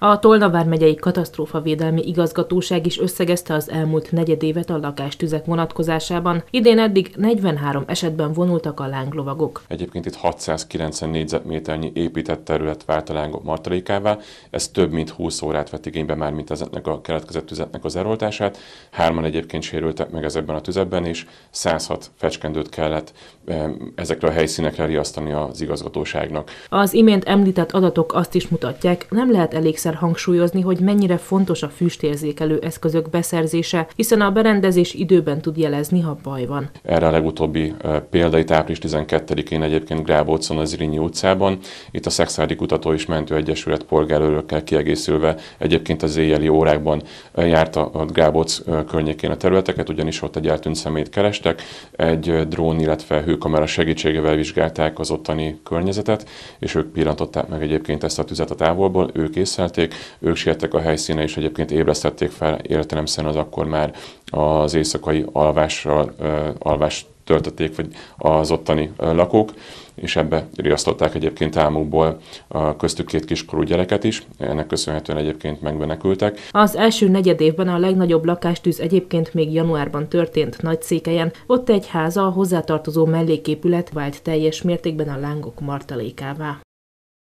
A Tolnavár megyei védelmi igazgatóság is összegezte az elmúlt negyedévet a lakástüzek vonatkozásában. Idén eddig 43 esetben vonultak a lánglovagok. Egyébként itt 690 négyzetméternyi épített terület vált a lángok martalékává. Ez több mint 20 órát vett igénybe már, mint ezeknek a keletkezett tüzetnek az eloltását. Hárman egyébként sérültek meg ezekben a tüzetben, és 106 fecskendőt kellett eh, ezekre a helyszínekre riasztani az igazgatóságnak. Az imént említett adatok azt is mutatják, nem lehet elég ezerszer hangsúlyozni, hogy mennyire fontos a füstérzékelő eszközök beszerzése, hiszen a berendezés időben tud jelezni, ha baj van. Erre a legutóbbi példa itt április 12-én egyébként Grábócon az Irinyi utcában. Itt a Szexádi Kutató és Mentő Egyesület polgárőrökkel kiegészülve egyébként az éjjeli órákban járt a Grábóc környékén a területeket, ugyanis ott egy eltűnt szemét kerestek, egy drón, illetve hőkamera segítségével vizsgálták az ottani környezetet, és ők pillantották meg egyébként ezt a tüzet a távolból, ők észlelték, észlelték, ők siettek a helyszíne, és egyébként ébresztették fel értelemszerűen az akkor már az éjszakai alvásra, alvást töltötték, vagy az ottani lakók, és ebbe riasztották egyébként álmukból a köztük két kiskorú gyereket is, ennek köszönhetően egyébként megmenekültek. Az első negyed évben a legnagyobb lakástűz egyébként még januárban történt nagy székelyen. ott egy háza, a hozzátartozó melléképület vált teljes mértékben a lángok martalékává.